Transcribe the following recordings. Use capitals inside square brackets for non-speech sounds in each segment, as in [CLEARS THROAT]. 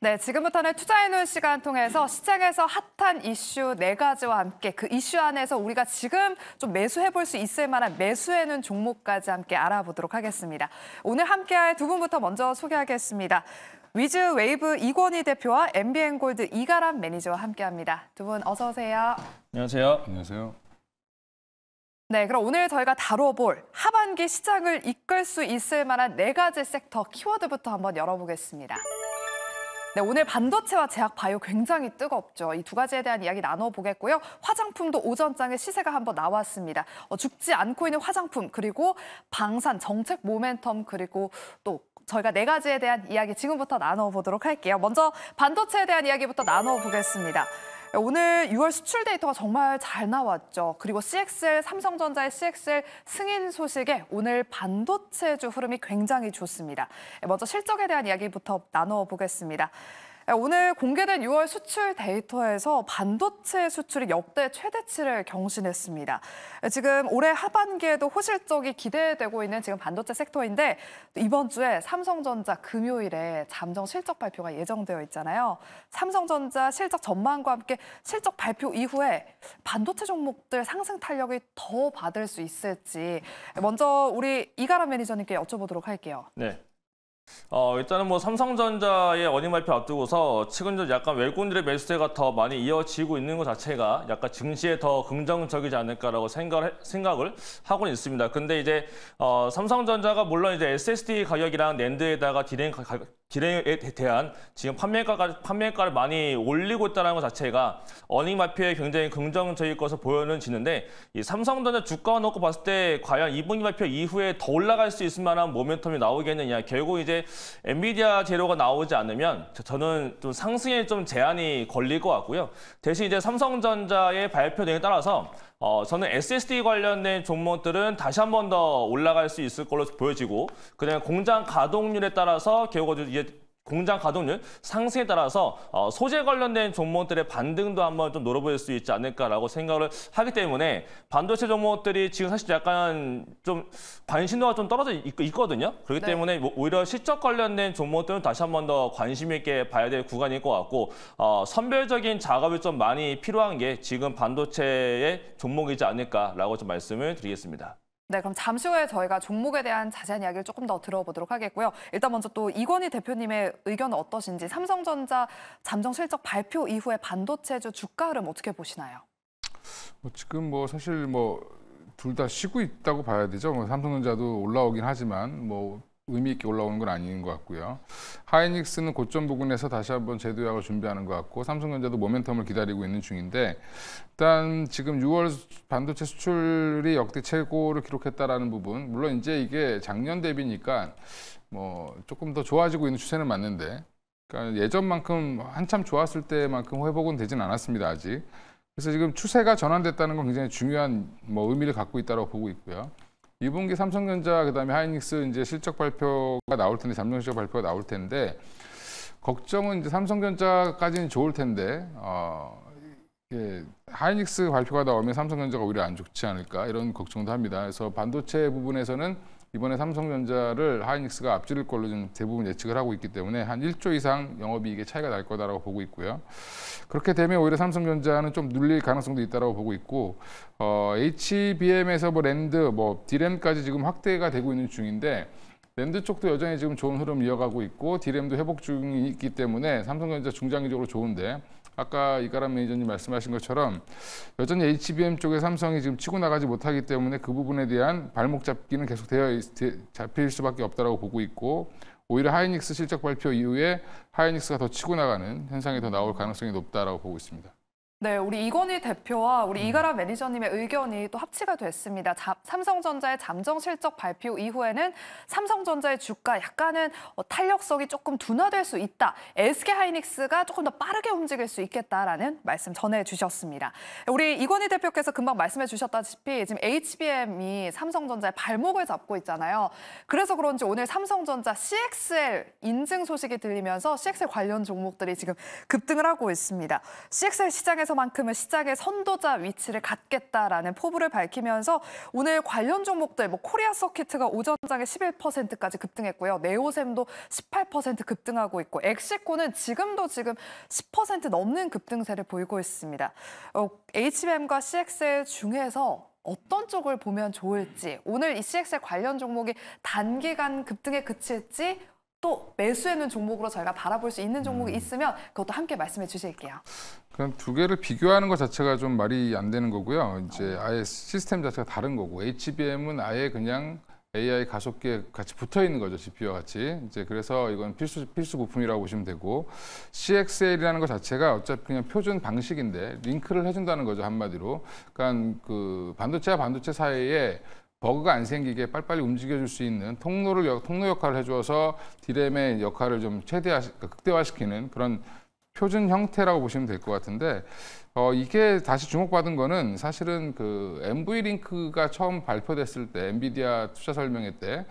네, 지금부터는 투자해놓은 시간 통해서 시장에서 핫한 이슈 네 가지와 함께 그 이슈 안에서 우리가 지금 좀 매수해볼 수 있을 만한 매수해놓은 종목까지 함께 알아보도록 하겠습니다. 오늘 함께할 두 분부터 먼저 소개하겠습니다. 위즈 웨이브 이권희 대표와 MBN 골드 이가람 매니저와 함께합니다. 두 분 어서 오세요. 안녕하세요. 안녕하세요. 네, 그럼 오늘 저희가 다뤄볼 하반기 시장을 이끌 수 있을 만한 네 가지 섹터 키워드부터 한번 열어보겠습니다. 네, 오늘 반도체와 제약 바이오 굉장히 뜨겁죠. 이 두 가지에 대한 이야기 나눠보겠고요. 화장품도 오전장에 시세가 한번 나왔습니다. 어, 죽지 않고 있는 화장품, 그리고 방산, 정책 모멘텀, 그리고 또 저희가 네 가지에 대한 이야기 지금부터 나눠보도록 할게요. 먼저 반도체에 대한 이야기부터 나눠보겠습니다. 오늘 6월 수출 데이터가 정말 잘 나왔죠. 그리고 CXL, 삼성전자의 CXL 승인 소식에 오늘 반도체주 흐름이 굉장히 좋습니다. 예, 먼저 실적에 대한 이야기부터 나눠보겠습니다. 오늘 공개된 6월 수출 데이터에서 반도체 수출이 역대 최대치를 경신했습니다. 지금 올해 하반기에도 호실적이 기대되고 있는 지금 반도체 섹터인데 이번 주에 삼성전자 금요일에 잠정 실적 발표가 예정되어 있잖아요. 삼성전자 실적 전망과 함께 실적 발표 이후에 반도체 종목들 상승 탄력이 더 받을 수 있을지 먼저 우리 이가람 매니저님께 여쭤보도록 할게요. 네. 어, 일단은 뭐 삼성전자의 원인 발표 앞두고서 최근에 약간 외국인들의 매수세가 더 많이 이어지고 있는 것 자체가 약간 증시에 더 긍정적이지 않을까라고 생각을, 생각을 하고는 있습니다. 근데 이제 어, 삼성전자가 물론 이제 SSD 가격이랑 낸드에다가 디램 가격 기대에 대한 지금 판매가가, 판매가를 많이 올리고 있다는 것 자체가 어닝 마피에 굉장히 긍정적일 것으로 보여지는데 는이 삼성전자 주가 놓고 봤을 때 과연 이분기 발표 이후에 더 올라갈 수 있을 만한 모멘텀이 나오겠느냐 결국 이제 엔비디아 재료가 나오지 않으면 저는 좀 상승에 좀 제한이 걸릴 것 같고요 대신 이제 삼성전자의 발표 등에 따라서 어, 저는 SSD 관련된 종목들은 다시 한 번 더 올라갈 수 있을 걸로 보여지고 그냥 공장 가동률에 따라서 결국 이제 공장 가동률 상승에 따라서 어, 소재 관련된 종목들의 반등도 한번 좀 노려볼 수 있지 않을까라고 생각을 하기 때문에 반도체 종목들이 지금 사실 약간 좀 관심도가 좀 떨어져 있거든요. 그렇기 네. 때문에 뭐 오히려 실적 관련된 종목들은 다시 한번 더 관심 있게 봐야 될 구간일 것 같고 어, 선별적인 작업이 좀 많이 필요한 게 지금 반도체의 종목이지 않을까라고 좀 말씀을 드리겠습니다. 네, 그럼 잠시 후에 저희가 종목에 대한 자세한 이야기를 조금 더 들어보도록 하겠고요. 일단 먼저 또 이건희 대표님의 의견은 어떠신지 삼성전자 잠정 실적 발표 이후에 반도체주 주가 흐름 어떻게 보시나요? 뭐 지금 뭐 사실 뭐 둘 다 쉬고 있다고 봐야 되죠. 뭐 삼성전자도 올라오긴 하지만 뭐 의미 있게 올라오는 건 아닌 것 같고요. 하이닉스는 고점 부근에서 다시 한번 제도약을 준비하는 것 같고 삼성전자도 모멘텀을 기다리고 있는 중인데 일단 지금 6월 반도체 수출이 역대 최고를 기록했다라는 부분 물론 이제 이게 작년 대비니까 뭐 조금 더 좋아지고 있는 추세는 맞는데 그러니까 예전만큼 한참 좋았을 때만큼 회복은 되진 않았습니다 아직. 그래서 지금 추세가 전환됐다는 건 굉장히 중요한 뭐 의미를 갖고 있다고 보고 있고요. 이분기 삼성전자 그다음에 하이닉스 이제 실적 발표가 나올 텐데 잠정 실적 발표가 나올 텐데 걱정은 이제 삼성전자까지는 좋을 텐데 어 예, 하이닉스 발표가 나오면 삼성전자가 오히려 안 좋지 않을까 이런 걱정도 합니다. 그래서 반도체 부분에서는 이번에 삼성전자를 하이닉스가 앞지를 걸로 좀 대부분 예측을 하고 있기 때문에 한 1조 이상 영업이익의 차이가 날 거다라고 보고 있고요. 그렇게 되면 오히려 삼성전자는 좀 눌릴 가능성도 있다고 보고 있고 어, HBM에서 뭐 랜드, 뭐 디램까지 지금 확대가 되고 있는 중인데 랜드 쪽도 여전히 지금 좋은 흐름 이어가고 있고 디램도 회복 중이기 때문에 삼성전자 중장기적으로 좋은데 아까 이가람 매니저님 말씀하신 것처럼 여전히 HBM 쪽에 삼성이 지금 치고 나가지 못하기 때문에 그 부분에 대한 발목 잡기는 계속 되어 잡힐 수밖에 없다라고 보고 있고 오히려 하이닉스 실적 발표 이후에 하이닉스가 더 치고 나가는 현상이 더 나올 가능성이 높다라고 보고 있습니다. 네, 우리 이건희 대표와 우리 음. 이가라 매니저님의 의견이 또 합치가 됐습니다. 자, 삼성전자의 잠정 실적 발표 이후에는 삼성전자의 주가 약간은 어, 탄력성이 조금 둔화될 수 있다. SK 하이닉스가 조금 더 빠르게 움직일 수 있겠다라는 말씀 전해주셨습니다. 우리 이건희 대표께서 금방 말씀해주셨다시피 지금 HBM이 삼성전자의 발목을 잡고 있잖아요. 그래서 그런지 오늘 삼성전자 CXL 인증 소식이 들리면서 CXL 관련 종목들이 지금 급등을 하고 있습니다. CXL 시장 경기에서만큼은 시작의 선도자 위치를 갖겠다라는 포부를 밝히면서 오늘 관련 종목들 뭐 코리아 서킷트가 오전장에 11%까지 급등했고요. 네오셈도 18% 급등하고 있고 엑시코는 지금도 지금 10% 넘는 급등세를 보이고 있습니다. 어, HBM과 CXL 중에서 어떤 쪽을 보면 좋을지 오늘 이 CXL 관련 종목이 단기간 급등에 그칠지 또 매수에는 종목으로 저희가 바라볼 수 있는 종목이 음. 있으면 그것도 함께 말씀해 주실게요. 그럼 두 개를 비교하는 것 자체가 좀 말이 안 되는 거고요. 이제 어. 아예 시스템 자체가 다른 거고 HBM은 아예 그냥 AI 가속기에 같이 붙어 있는 거죠 GPU와 같이 이제 그래서 이건 필수 필수 부품이라고 보시면 되고 CXL이라는 것 자체가 어차피 그냥 표준 방식인데 링크를 해준다는 거죠 한마디로 그러니까 그 반도체와 반도체 사이에 버그가 안 생기게 빨리빨리 움직여줄 수 있는 통로를 통로 역할을 해줘서 디램의 역할을 좀 최대화 그러니까 극대화시키는 그런 표준 형태라고 보시면 될 것 같은데 어, 이게 다시 주목받은 거는 사실은 그 MV 링크가 처음 발표됐을 때 엔비디아 투자 설명회 때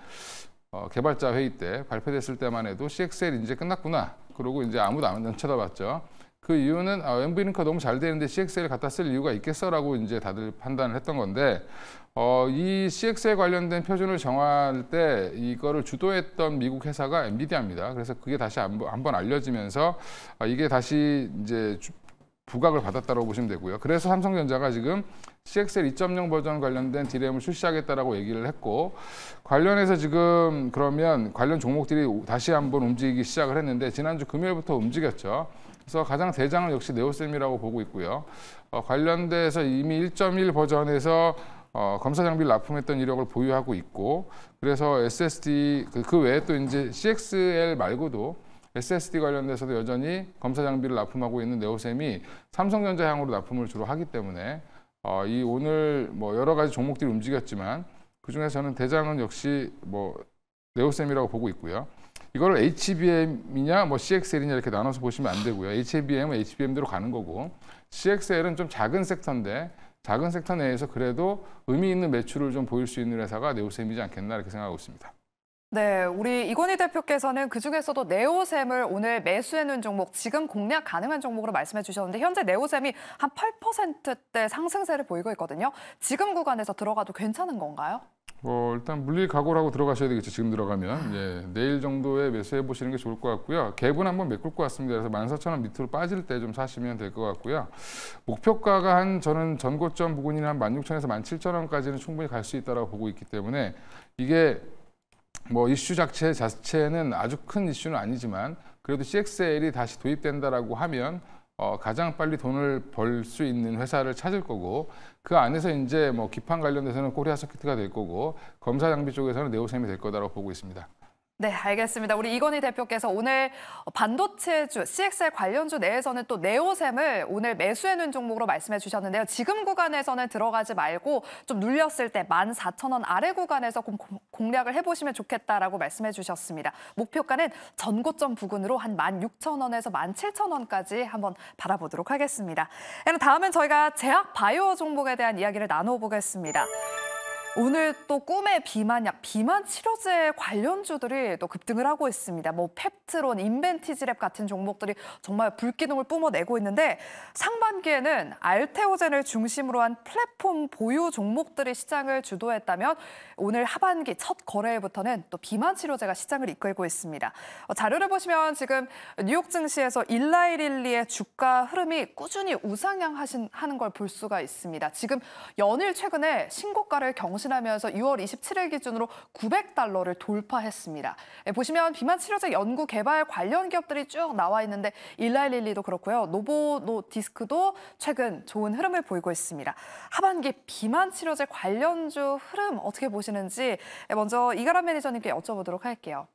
어, 개발자 회의 때 발표됐을 때만 해도 CXL 이제 끝났구나 그러고 이제 아무도 안 쳐다봤죠. 그 이유는 아, m v 링크 너무 잘 되는데 CXL 갖다 쓸 이유가 있겠어라고 이제 다들 판단을 했던 건데 어, 이 CXL 관련된 표준을 정할 때 이거를 주도했던 미국 회사가 엔비디아입니다. 그래서 그게 다시 한번 알려지면서 아, 이게 다시 이제 부각을 받았다고 보시면 되고요. 그래서 삼성전자가 지금 CXL 2.0 버전 관련된 디램을 출시하겠다라고 얘기를 했고 관련해서 지금 그러면 관련 종목들이 다시 한번 움직이기 시작을 했는데 지난주 금요일부터 움직였죠. 그래서 가장 대장은 역시 네오셈이라고 보고 있고요. 어, 관련돼서 이미 1.1 버전에서 어, 검사 장비를 납품했던 이력을 보유하고 있고 그래서 SSD 그, 그 외에 또 이제 CXL 말고도 SSD 관련돼서도 여전히 검사 장비를 납품하고 있는 네오셈이 삼성전자 향으로 납품을 주로 하기 때문에 어, 이 오늘 뭐 여러 가지 종목들이 움직였지만 그중에 저는 대장은 역시 뭐 네오셈이라고 보고 있고요. 이걸 HBM이냐 뭐 CXL이냐 이렇게 나눠서 보시면 안 되고요. HBM은 HBM대로 가는 거고 CXL은 좀 작은 섹터인데 작은 섹터 내에서 그래도 의미 있는 매출을 좀 보일 수 있는 회사가 네오셈이지 않겠나 이렇게 생각하고 있습니다. 네, 우리 이건희 대표께서는 그중에서도 네오셈을 오늘 매수해놓은 종목, 지금 공략 가능한 종목으로 말씀해 주셨는데 현재 네오셈이 한 8%대 상승세를 보이고 있거든요. 지금 구간에서 들어가도 괜찮은 건가요? 어, 일단 물리각오라고 들어가셔야 되겠죠. 지금 들어가면. 예, 내일 정도에 매수해 보시는 게 좋을 것 같고요. 갭은 한번 메꿀 것 같습니다. 그래서 14,000원 밑으로 빠질 때 좀 사시면 될 것 같고요. 목표가가 한 저는 전고점 부근이나 16,000에서 17,000원까지는 충분히 갈 수 있다고 보고 있기 때문에 이게 뭐 이슈 자체 자체는 아주 큰 이슈는 아니지만 그래도 CXL이 다시 도입된다라고 하면 어, 가장 빨리 돈을 벌 수 있는 회사를 찾을 거고 그 안에서 이제 뭐 기판 관련돼서는 코리아 서킷트가 될 거고 검사 장비 쪽에서는 네오셈이 될 거다라고 보고 있습니다. 네, 알겠습니다. 우리 이건희 대표께서 오늘 반도체주, CXL 관련주 내에서는 또 네오셈을 오늘 매수해놓은 종목으로 말씀해 주셨는데요. 지금 구간에서는 들어가지 말고 좀 눌렸을 때 14,000원 아래 구간에서 공략을 공 해보시면 좋겠다라고 말씀해 주셨습니다. 목표가는 전고점 부근으로 한 16,000원에서 17,000원까지 한번 바라보도록 하겠습니다. 다음은 저희가 제약 바이오 종목에 대한 이야기를 나눠보겠습니다. 오늘 또 꿈의 비만약, 비만 치료제 관련주들이 또 급등을 하고 있습니다. 뭐 펩트론, 인벤티지랩 같은 종목들이 정말 불기둥을 뿜어내고 있는데 상반기에는 알테오젠을 중심으로 한 플랫폼 보유 종목들이 시장을 주도했다면 오늘 하반기 첫거래부터는또 비만 치료제가 시장을 이끌고 있습니다. 어, 자료를 보시면 지금 뉴욕 증시에서 일라이릴리의 주가 흐름이 꾸준히 우상향하는 걸 볼 수가 있습니다. 지금 연일 최근에 신고가를 경신 경신하면서 6월 27일 기준으로 900달러를 돌파했습니다. 예, 보시면 비만 치료제 연구 개발 관련 기업들이 쭉 나와 있는데 일라이 릴리도 그렇고요. 노보노디스크도 최근 좋은 흐름을 보이고 있습니다. 하반기 비만 치료제 관련주 흐름 어떻게 보시는지 예, 먼저 이가람 매니저님께 여쭤보도록 할게요.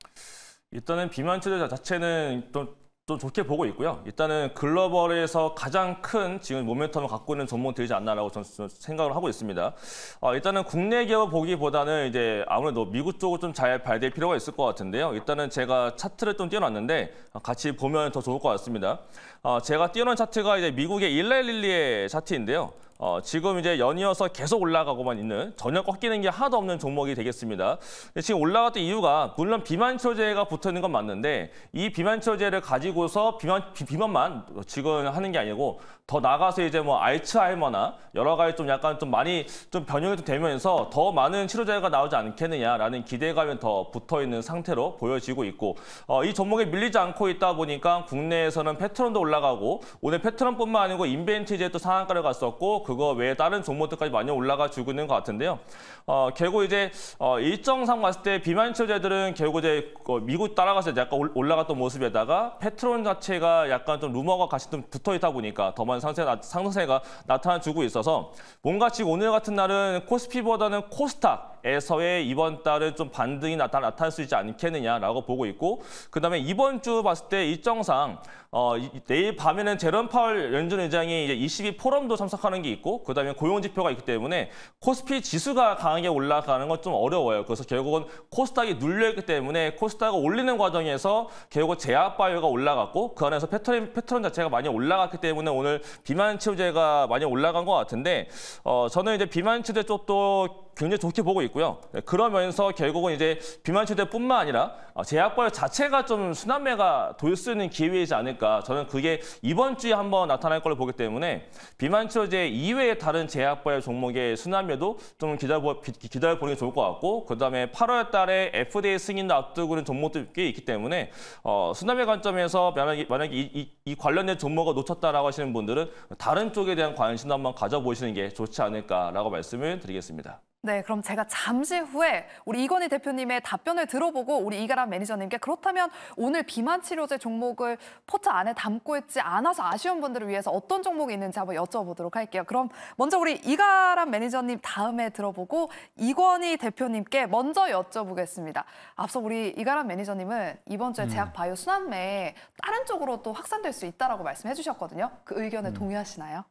일단은 비만 치료제 자체는 또좀 좋게 보고 있고요. 일단은 글로벌에서 가장 큰 지금 모멘텀을 갖고 있는 전문 되지 않나라고 저는 생각을 하고 있습니다. 어, 일단은 국내 기업 보기보다는 이제 아무래도 뭐 미국 쪽을 좀 잘 발될 필요가 있을 것 같은데요. 일단은 제가 차트를 좀 띄워놨는데 어, 같이 보면 더 좋을 것 같습니다. 어, 제가 띄워놓은 차트가 이제 미국의 일라일릴리의 차트인데요. 어, 지금 이제 연이어서 계속 올라가고만 있는 전혀 꺾이는 게 하나도 없는 종목이 되겠습니다. 지금 올라갔던 이유가 물론 비만 처제가 붙어있는 건 맞는데 이 비만 처제를 가지고서 비만, 비, 만만 지금 하는 게 아니고 더 나가서 이제 뭐 알츠하이머나 여러 가지 좀 약간 좀 많이 좀 변형이 좀 되면서 더 많은 치료제가 나오지 않겠느냐라는 기대감이 더 붙어 있는 상태로 보여지고 있고 어, 이 종목에 밀리지 않고 있다 보니까 국내에서는 패트론도 올라가고 오늘 패트론뿐만 아니고 인벤티제 또 상한가를 갔었고 그거 외에 다른 종목들까지 많이 올라가 주고 있는 것 같은데요. 어, 결국 이제 어, 일정상 봤을 때 비만 치료제들은 결국 이제 어, 미국 따라가서 약간 올라갔던 모습에다가 패트론 자체가 약간 좀 루머가 같이 좀 붙어 있다 보니까 더많 은 둔화된 상세, 상승세가 나타나주고 있어서 뭔가 지금 오늘 같은 날은 코스피보다는 코스닥 에서의 이번 달은 좀 반등이 나타, 나타날 수 있지 않겠느냐라고 보고 있고 그다음에 이번 주 봤을 때 일정상 어, 내일 밤에는 제런 파월 연준 의장이 이제 22 포럼도 참석하는 게 있고 그다음에 고용 지표가 있기 때문에 코스피 지수가 강하게 올라가는 건 좀 어려워요. 그래서 결국은 코스닥이 눌려 있기 때문에 코스닥을 올리는 과정에서 결국 제약 바이오가 올라갔고 그 안에서 패턴 패턴 자체가 많이 올라갔기 때문에 오늘 비만 치료제가 많이 올라간 것 같은데 어, 저는 이제 비만 치료제 쪽도 굉장히 좋게 보고 있고요. 네, 그러면서 결국은 이제 비만 치료뿐만 아니라 어, 제약과의 자체가 좀 순환매가 돌 수 있는 기회이지 않을까. 저는 그게 이번 주에 한번 나타날 걸로 보기 때문에 비만 치료제 이외의 다른 제약과의 종목의 순환매도 좀 기다려, 기다려 보는 게 좋을 것 같고 그다음에 8월 달에 FDA 승인도 앞두고 있는 종목들이꽤 있기 때문에 어, 순환매 관점에서 만약에, 만약에 이, 이, 이 관련된 종목을 놓쳤다라고 하시는 분들은 다른 쪽에 대한 관심도 한번 가져보시는 게 좋지 않을까라고 말씀을 드리겠습니다. 네, 그럼 제가 잠시 후에 우리 이건희 대표님의 답변을 들어보고 우리 이가람 매니저님께 그렇다면 오늘 비만 치료제 종목을 포차 안에 담고 있지 않아서 아쉬운 분들을 위해서 어떤 종목이 있는지 한번 여쭤보도록 할게요. 그럼 먼저 우리 이가람 매니저님 다음에 들어보고 이건희 대표님께 먼저 여쭤보겠습니다. 앞서 우리 이가람 매니저님은 이번 주에 음. 제약바이오 순환매 다른 쪽으로 또 확산될 수 있다라고 말씀해 주셨거든요. 그 의견에 음. 동의하시나요?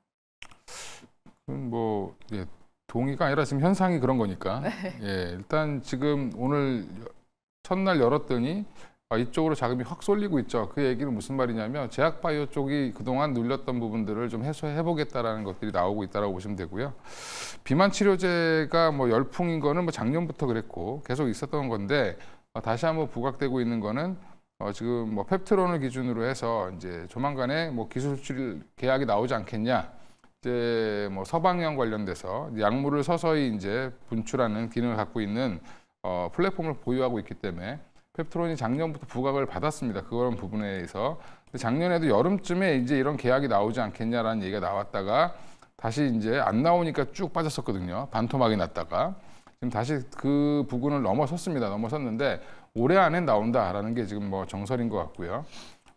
음, 뭐 예. 동의가 아니라 지금 현상이 그런 거니까. 네. 예, 일단 지금 오늘 첫날 열었더니 아, 이쪽으로 자금이 확 쏠리고 있죠. 그 얘기는 무슨 말이냐면 제약바이오 쪽이 그동안 눌렸던 부분들을 좀 해소해보겠다라는 것들이 나오고 있다라고 보시면 되고요. 비만 치료제가 뭐 열풍인 거는 뭐 작년부터 그랬고 계속 있었던 건데 어, 다시 한번 부각되고 있는 거는 어, 지금 뭐 펩트론을 기준으로 해서 이제 조만간에 뭐 기술 수출 계약이 나오지 않겠냐 뭐 이제 뭐 서방형 관련돼서 약물을 서서히 이제 분출하는 기능을 갖고 있는 어, 플랫폼을 보유하고 있기 때문에 펩트론이 작년부터 부각을 받았습니다. 그런 부분에서 해 작년에도 여름쯤에 이제 이런 계약이 나오지 않겠냐라는 얘기가 나왔다가 다시 이제 안 나오니까 쭉 빠졌었거든요. 반토막이 났다가 지금 다시 그 부분을 넘어섰습니다. 넘어섰는데 올해 안에 나온다라는 게 지금 뭐 정설인 것 같고요.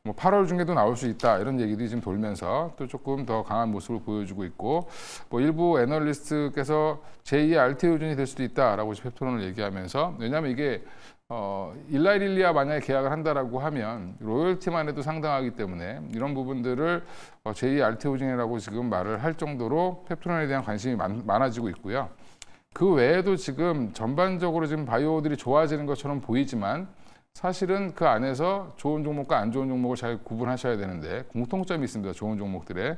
뭐 8월 중에도 나올 수 있다 이런 얘기도 지금 돌면서 또 조금 더 강한 모습을 보여주고 있고 뭐 일부 애널리스트께서 제2의 RT 요준이 될 수도 있다라고 지금 펩토론을 얘기하면서 왜냐하면 이게 어, 일라이릴리아 만약에 계약을 한다라고 하면 로열티만 해도 상당하기 때문에 이런 부분들을 어, 제2 알테 호징이라고 지금 말을 할 정도로 펩토론에 대한 관심이 많, 많아지고 있고요. 그 외에도 지금 전반적으로 지금 바이오들이 좋아지는 것처럼 보이지만 사실은 그 안에서 좋은 종목과 안 좋은 종목을 잘 구분하셔야 되는데 공통점이 있습니다. 좋은 종목들에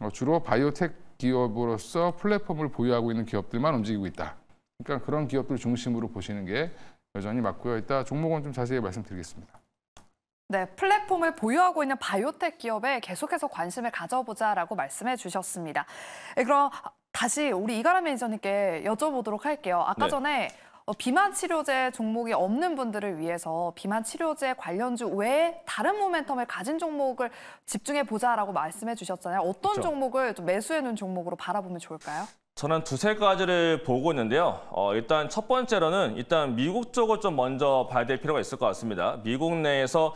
어, 주로 바이오텍 기업으로서 플랫폼을 보유하고 있는 기업들만 움직이고 있다. 그러니까 그런 기업들 중심으로 보시는 게 여전히 맞고요. 이따 종목은 좀 자세히 말씀드리겠습니다. 네, 플랫폼을 보유하고 있는 바이오텍 기업에 계속해서 관심을 가져보자라고 말씀해 주셨습니다. 예, 그럼 다시 우리 이가람 매니저님께 여쭤보도록 할게요. 아까 네. 전에 어, 비만 치료제 종목이 없는 분들을 위해서 비만 치료제 관련주 외에 다른 모멘텀을 가진 종목을 집중해 보자라고 말씀해 주셨잖아요. 어떤 그렇죠. 종목을 매수해 놓은 종목으로 바라보면 좋을까요? 저는 두세 가지를 보고 있는데요. 어, 일단 첫 번째로는 일단 미국 쪽을 좀 먼저 봐야 될 필요가 있을 것 같습니다. 미국 내에서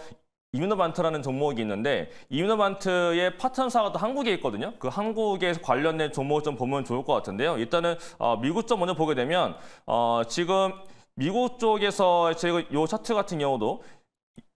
이민노반트라는 종목이 있는데 이민노반트의 파트너사가 또 한국에 있거든요. 그 한국에 관련된 종목을 좀 보면 좋을 것 같은데요. 일단은 어, 미국 쪽 먼저 보게 되면 어, 지금 미국 쪽에서 지금 요 차트 같은 경우도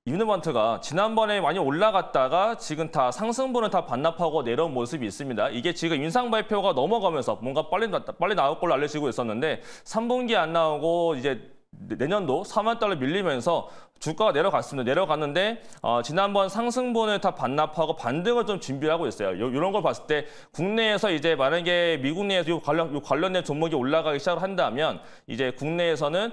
이노반트가 지난번에 많이 올라갔다가 지금 다 상승분을 다 반납하고 내려온 모습이 있습니다. 이게 지금 인상 발표가 넘어가면서 뭔가 빨리, 빨리 나올 걸로 알려지고 있었는데 3분기 안 나오고 이제 내년도 3만 달러 밀리면서 주가가 내려갔습니다. 내려갔는데 어, 지난번 상승분을 다 반납하고 반등을 좀 준비하고 있어요. 요, 이런 걸 봤을 때 국내에서 이제 만약에 미국 내에서 요 관련 요 관련된 종목이 올라가기 시작 한다면 이제 국내에서는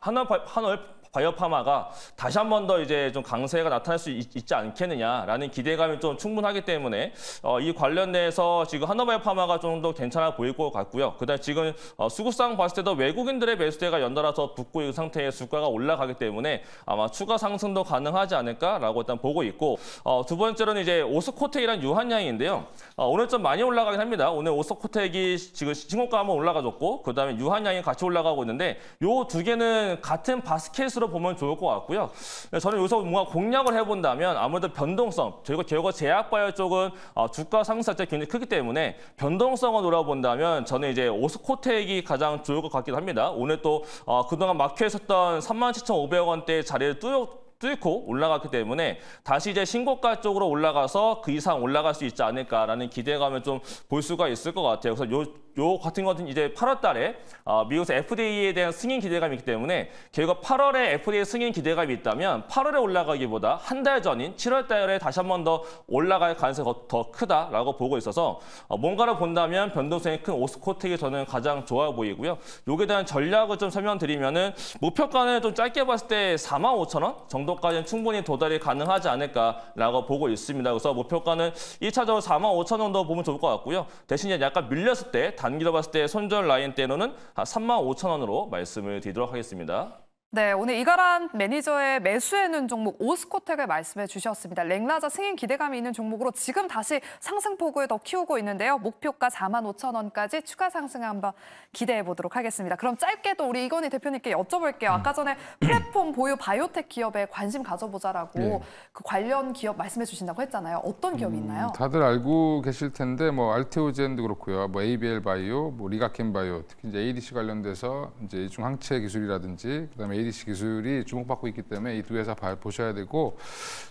한월 한월 바이오파마가 다시 한번더 이제 좀 강세가 나타날 수 있, 지 않겠느냐라는 기대감이 좀 충분하기 때문에 어, 이 관련돼서 지금 한화바이오파마가좀 더 괜찮아 보일 것 같고요. 그다음 지금 어, 수급상 봤을 때도 외국인들의 매수대가 연달아서 붙고 있는 상태의 주가가 올라가기 때문에 아마 추가 상승도 가능하지 않을까라고 일단 보고 있고 어, 두 번째로는 이제 오스코텍이란 유한양인데요. 어, 오늘 좀 많이 올라가긴 합니다. 오늘 오스코텍이 지금 신고가 한번 올라가졌고 그다음에 유한양이 같이 올라가고 있는데 요두 개는 같은 바스켓 콘텍스로 보면 좋을 것 같고요. 네, 저는 여기서 뭔가 공략을 해본다면 아무래도 변동성, 그리고 결국 제약바이오 쪽은 어, 주가 상승 자가 굉장히 크기 때문에 변동성을 노려본다면 저는 이제 오스코텍이 가장 좋을 것 같기도 합니다. 오늘 또 어, 그동안 막혀 있었던 37,500원대 자리를 뚫어 뚫고 올라갔기 때문에 다시 이제 신고가 쪽으로 올라가서 그 이상 올라갈 수 있지 않을까라는 기대감을 좀 볼 수가 있을 것 같아요. 그래서 요요 같은 것은 이제 8월 달에 어, 미국에서 FDA에 대한 승인 기대감이 있기 때문에 결국 8월에 FDA 승인 기대감이 있다면 8월에 올라가기보다 한 달 전인 7월 달에 다시 한 번 더 올라갈 가능성이 더 크다라고 보고 있어서 어, 뭔가를 본다면 변동성이 큰 오스코텍이 저는 가장 좋아 보이고요. 요에 기 대한 전략을 좀 설명드리면은 목표가는 좀 짧게 봤을 때 4만 5천 원 정도까지는 충분히 도달이 가능하지 않을까라고 보고 있습니다. 그래서 목표가는 1차적으로 4만 5천 원도 보면 좋을 것 같고요. 대신 에 약간 밀렸을 때다 단기로 봤을 때 손절 라인 때로는 3 5 0 0 0 원으로 말씀을 드리도록 하겠습니다. 네, 오늘 이가람 매니저의 매수에는 종목 오스코텍을 말씀해 주셨습니다. 랭라자 승인 기대감이 있는 종목으로 지금 다시 상승폭을 더 키우고 있는데요. 목표가 4만 5천 원까지 추가 상승 한번 기대해 보도록 하겠습니다. 그럼 짧게 도 우리 이건희 대표님께 여쭤볼게요. 아까 전에 플랫폼 보유 바이오텍 기업에 관심 가져보자라고 네. 그 관련 기업 말씀해 주신다고 했잖아요. 어떤 기업이 음, 있나요? 음, 다들 알고 계실 텐데 뭐 알테오젠도 그렇고요. 뭐 ABL 바이오, 뭐 리가켄 바이오, 특히 이제 ADC 관련돼서 이제 중 항체 기술이라든지 그다음에 ADC 기술이 주목받고 있기 때문에 이 두 회사 보셔야 되고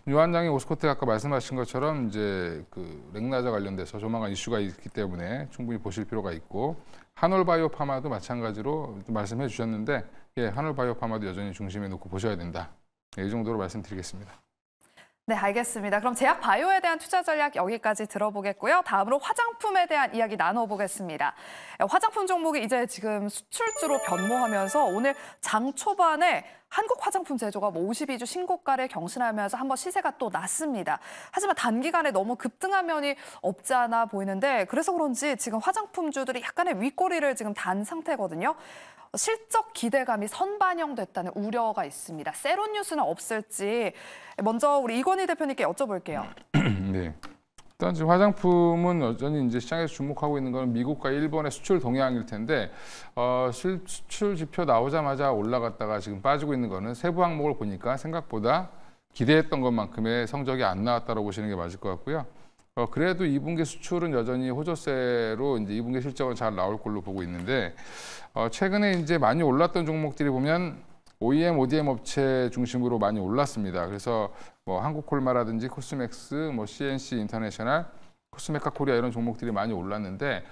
유한장이 오스코트 아까 말씀하신 것처럼 이제 그 렉나자 관련돼서 조만간 이슈가 있기 때문에 충분히 보실 필요가 있고 한올바이오 파마도 마찬가지로 말씀해 주셨는데 예, 한올바이오 파마도 여전히 중심에 놓고 보셔야 된다. 예, 이 정도로 말씀드리겠습니다. 네, 알겠습니다. 그럼 제약 바이오에 대한 투자 전략 여기까지 들어보겠고요. 다음으로 화장품에 대한 이야기 나눠보겠습니다. 화장품 종목이 이제 지금 수출주로 변모하면서 오늘 장 초반에 한국 화장품 제조가 뭐 52주 신고가를 경신하면서 한번 시세가 또 났습니다. 하지만 단기간에 너무 급등한 면이 없지 않아 보이는데 그래서 그런지 지금 화장품주들이 약간의 윗꼬리를 지금 단 상태거든요. 실적 기대감이 선반영됐다는 우려가 있습니다. 새로운 뉴스는 없을지 먼저 우리 이건희 대표님께 여쭤볼게요. [CLEARS THROAT] 네. 일단 지금 화장품은 여전히 이제 시장에서 주목하고 있는 것 미국과 일본의 수출 동향일 텐데 어, 실, 수출 지표 나오자마자 올라갔다가 지금 빠지고 있는 거는 세부 항목을 보니까 생각보다 기대했던 것만큼의 성적이 안 나왔다고 보시는 게 맞을 것 같고요. 어, 그래도 2분기 수출은 여전히 호조세로 이제 2분기 실적은 잘 나올 걸로 보고 있는데 어, 최근에 이제 많이 올랐던 종목들이 보면 OEM, ODM 업체 중심으로 많이 올랐습니다. 그래서 뭐 한국콜마라든지 코스맥스, 뭐 CNC 인터내셔널, 코스메카 코리아 이런 종목들이 많이 올랐는데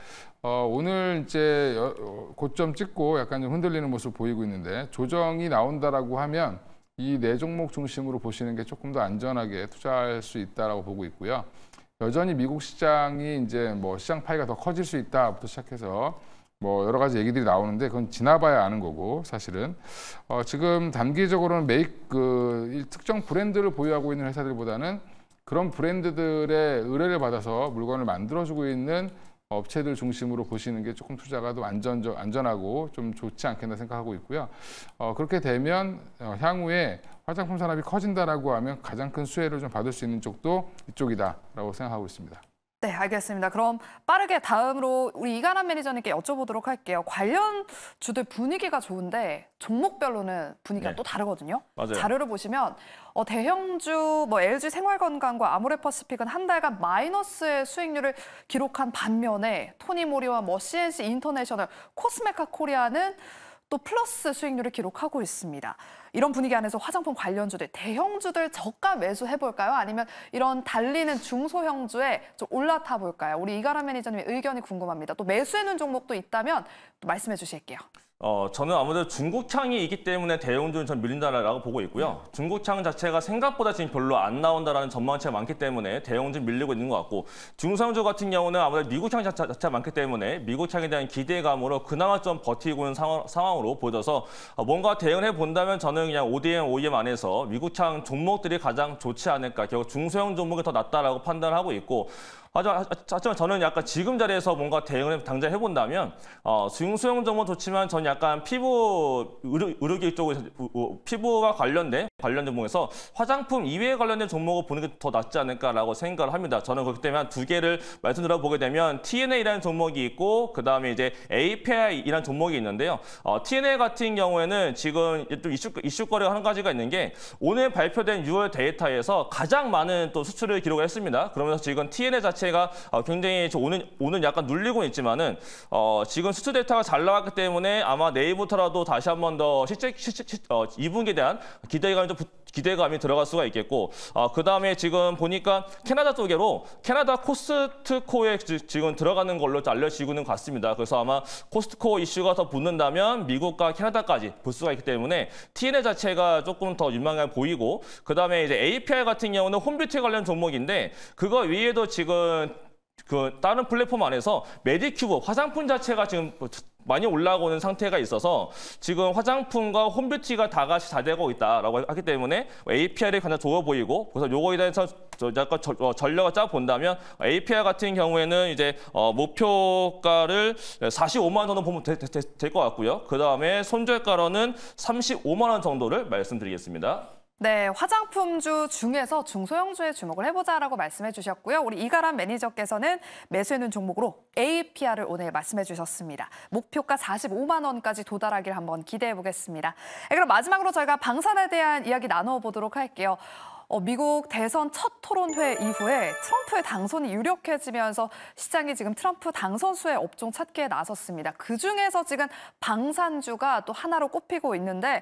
어, 오늘 이제 어, 고점 찍고 약간 좀 흔들리는 모습 보이고 있는데 조정이 나온다라고 하면 이 네 종목 중심으로 보시는 게 조금 더 안전하게 투자할 수 있다라고 보고 있고요. 여전히 미국 시장이 이제 뭐 시장 파이가 더 커질 수 있다부터 시작해서 뭐 여러 가지 얘기들이 나오는데 그건 지나봐야 아는 거고 사실은 어 지금 단기적으로는 메이크 그 특정 브랜드를 보유하고 있는 회사들보다는 그런 브랜드들의 의뢰를 받아서 물건을 만들어주고 있는 업체들 중심으로 보시는 게 조금 투자가 더 안전, 안전하고 좀 좋지 않겠나 생각하고 있고요. 어, 그렇게 되면 어, 향후에 화장품 산업이 커진다라고 하면 가장 큰 수혜를 좀 받을 수 있는 쪽도 이쪽이다라고 생각하고 있습니다. 네, 알겠습니다. 그럼 빠르게 다음으로 우리 이가람 매니저님께 여쭤보도록 할게요. 관련 주들 분위기가 좋은데 종목별로는 분위기가 네. 또 다르거든요. 맞아요. 자료를 보시면 어, 대형주 뭐 LG 생활건강과 아모레퍼시픽은 한 달간 마이너스의 수익률을 기록한 반면에 토니모리와 뭐 CNC 인터내셔널, 코스메카 코리아는 또 플러스 수익률을 기록하고 있습니다. 이런 분위기 안에서 화장품 관련주들, 대형주들 저가 매수해볼까요? 아니면 이런 달리는 중소형주에 좀 올라타볼까요? 우리 이가람 매니저님의 의견이 궁금합니다. 또 매수해놓은 종목도 있다면 또 말씀해 주실게요. 어, 저는 아무래도 중국향이있기 때문에 대형주는 전 밀린다라고 보고 있고요. 네. 중국향 자체가 생각보다 지금 별로 안 나온다라는 전망치가 많기 때문에 대형주 밀리고 있는 것 같고 중상주 같은 경우는 아무래도 미국향 자체, 가 많기 때문에 미국향에 대한 기대감으로 그나마 좀 버티고 있는 상황, 상황으로 보여져서 어, 뭔가 대응 해본다면 저는 그냥 ODM, OEM 안에서 미국향 종목들이 가장 좋지 않을까. 결국 중소형 종목이 더 낫다라고 판단을 하고 있고 하지만 저는 약간 지금 자리에서 뭔가 대응을 당장 해본다면 어, 수용 수용 정보 좋지만 저는 약간 피부 의료, 의료계 쪽에 피부와 관련된 관련 종목에서 화장품 이외에 관련된 종목을 보는 게 더 낫지 않을까라고 생각을 합니다. 저는 그렇기 때문에 한두 개를 말씀드려 보게 되면 TNA라는 종목이 있고 그 다음에 이제 API라는 종목이 있는데요. 어, TNA 같은 경우에는 지금 또 이슈 이슈거리가 한 가지가 있는 게 오늘 발표된 6월 데이터에서 가장 많은 또 수출을 기록했습니다. 그러면서 지금 TNA 자체 자체가 어, 굉장히 오는 오는 약간 눌리고 있지만은 어, 지금 수트 데이터가 잘 나왔기 때문에 아마 내일부터라도 다시 한 번 더 실제 어, 2분기에 대한 기대감이 좀 기대감이 들어갈 수가 있겠고 어, 그다음에 지금 보니까 캐나다 쪽으로 캐나다 코스트코에 지금 들어가는 걸로 알려지고 있는 것 같습니다. 그래서 아마 코스트코 이슈가 더 붙는다면 미국과 캐나다까지 볼 수가 있기 때문에 T&A 자체가 조금 더 유망해 보이고 그다음에 이제 API 같은 경우는 홈뷰티 관련 종목인데 그거 위에도 지금 지금그 다른 플랫폼 안에서 메디큐브 화장품 자체가 지금 뭐 많이 올라오는 상태가 있어서 지금 화장품과 홈뷰티가 다 같이 다 되고 있다라고 하기 때문에 API를 가장 좋아 보이고 그래서 요거에 대해서 약간 어, 전략을 짜 본다면 API 같은 경우에는 이제 어, 목표가를 45만 원 정도 보면 될 것 같고요. 그 다음에 손절가로는 35만 원 정도를 말씀드리겠습니다. 네, 화장품주 중에서 중소형주에 주목을 해보자라고 말씀해 주셨고요. 우리 이가람 매니저께서는 매수해놓은 종목으로 APR을 오늘 말씀해 주셨습니다. 목표가 45만 원까지 도달하기를 한번 기대해 보겠습니다. 네, 그럼 마지막으로 저희가 방산에 대한 이야기 나눠보도록 할게요. 어, 미국 대선 첫 토론회 이후에 트럼프의 당선이 유력해지면서 시장이 지금 트럼프 당선수의 업종 찾기에 나섰습니다. 그중에서 지금 방산주가 또 하나로 꼽히고 있는데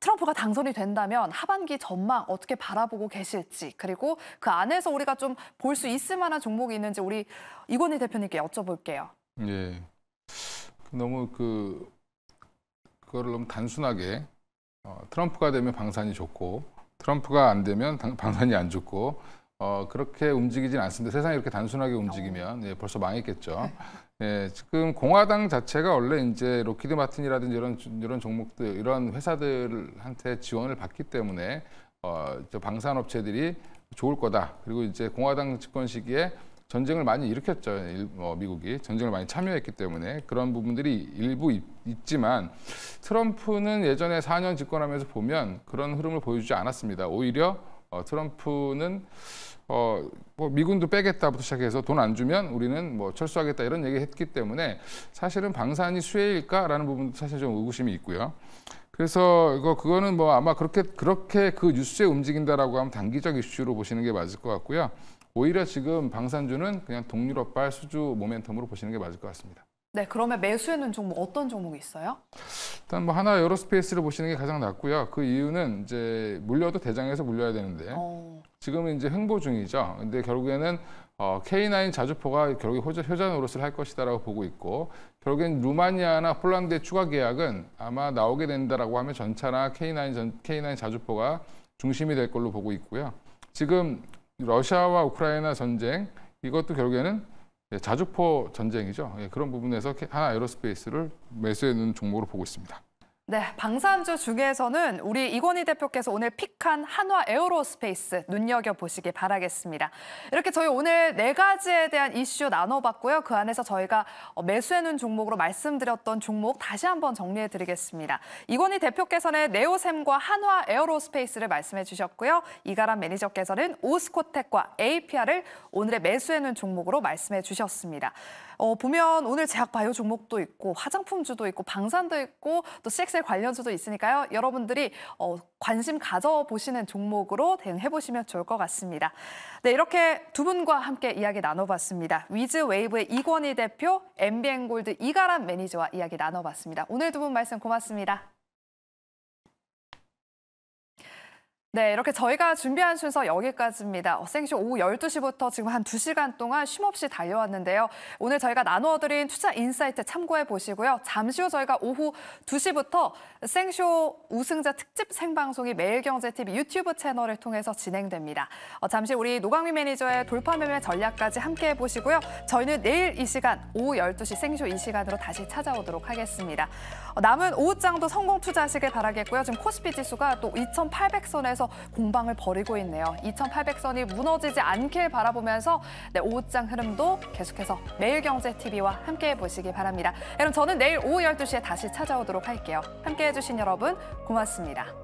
트럼프가 당선이 된다면 하반기 전망 어떻게 바라보고 계실지 그리고 그 안에서 우리가 좀 볼 수 있을 만한 종목이 있는지 우리 이건희 대표님께 여쭤볼게요. 예. 너무 그 그거를 너무 단순하게 어, 트럼프가 되면 방산이 좋고 트럼프가 안 되면 당, 방산이 안 좋고 어, 그렇게 움직이진 않습니다. 세상이 이렇게 단순하게 움직이면 예, 벌써 망했겠죠. 네. 예, 지금 공화당 자체가 원래 이제 로키드 마틴이라든지 이런 이런 종목들 이런 회사들한테 지원을 받기 때문에 어, 저 방산업체들이 좋을 거다. 그리고 이제 공화당 집권 시기에 전쟁을 많이 일으켰죠. 일, 어, 미국이 전쟁을 많이 참여했기 때문에 그런 부분들이 일부 있, 있지만 트럼프는 예전에 4년 집권하면서 보면 그런 흐름을 보여주지 않았습니다. 오히려 어, 트럼프는 어, 뭐 미군도 빼겠다부터 시작해서 돈 안 주면 우리는 뭐 철수하겠다 이런 얘기 했기 때문에 사실은 방산이 수혜일까라는 부분도 사실 좀 의구심이 있고요. 그래서 이거 그거는 뭐 아마 그렇게 그렇게 그 뉴스에 움직인다라고 하면 단기적 이슈로 보시는 게 맞을 것 같고요. 오히려 지금 방산주는 그냥 동유럽발 수주 모멘텀으로 보시는 게 맞을 것 같습니다. 네, 그러면 매수해놓은 종목 어떤 종목이 있어요? 일단 뭐 하나 에어로스페이스를 보시는 게 가장 낫고요. 그 이유는 이제 물려도 대장에서 물려야 되는데 어. 지금 이제 횡보 중이죠. 근데 결국에는 어, K9 자주포가 결국 효자, 효자 노릇을 할 것이다라고 보고 있고 결국엔 루마니아나 폴란드의 추가 계약은 아마 나오게 된다라고 하면 전차나 K9 전, K9 자주포가 중심이 될 걸로 보고 있고요. 지금 러시아와 우크라이나 전쟁 이것도 결국에는 예, 자주포 전쟁이죠. 예, 그런 부분에서 하나 에어로스페이스를 매수해 놓은 종목으로 보고 있습니다. 네, 방산주 중에서는 우리 이건희 대표께서 오늘 픽한 한화 에어로스페이스 눈여겨보시기 바라겠습니다. 이렇게 저희 오늘 네 가지에 대한 이슈 나눠봤고요. 그 안에서 저희가 어, 매수해놓은 종목으로 말씀드렸던 종목 다시 한번 정리해드리겠습니다. 이건희 대표께서는 네오셈과 한화 에어로스페이스를 말씀해주셨고요. 이가람 매니저께서는 오스코텍과 APR을 오늘의 매수해놓은 종목으로 말씀해주셨습니다. 어, 보면 오늘 제약 바이오 종목도 있고 화장품주도 있고 방산도 있고 또 CXL 관련주도 있으니까요. 여러분들이 어, 관심 가져보시는 종목으로 대응해보시면 좋을 것 같습니다. 네, 이렇게 두 분과 함께 이야기 나눠봤습니다. 위즈웨이브의 이권희 대표, MBN골드 이가람 매니저와 이야기 나눠봤습니다. 오늘 두 분 말씀 고맙습니다. 네, 이렇게 저희가 준비한 순서 여기까지입니다. 어생쇼 오후 12시부터 지금 한 2시간 동안 쉼없이 달려왔는데요. 오늘 저희가 나누드린 투자 인사이트 참고해 보시고요. 잠시 후 저희가 오후 2시부터 생쇼 우승자 특집 생방송이 매일경제TV 유튜브 채널을 통해서 진행됩니다. 어, 잠시 우리 노광민 매니저의 돌파 매매 전략까지 함께해 보시고요. 저희는 내일 이 시간 오후 12시 생쇼 이 시간으로 다시 찾아오도록 하겠습니다. 어, 남은 오 5장도 성공 투자하시길 바라겠고요. 지금 코스피 지수가 또 2,800선에서 공방을 벌이고 있네요. 2,800선이 무너지지 않길 바라보면서 네, 5장 흐름도 계속해서 매일경제TV와 함께해 보시기 바랍니다. 여러분 저는 내일 오후 12시에 다시 찾아오도록 할게요. 함께해 주신 여러분 고맙습니다.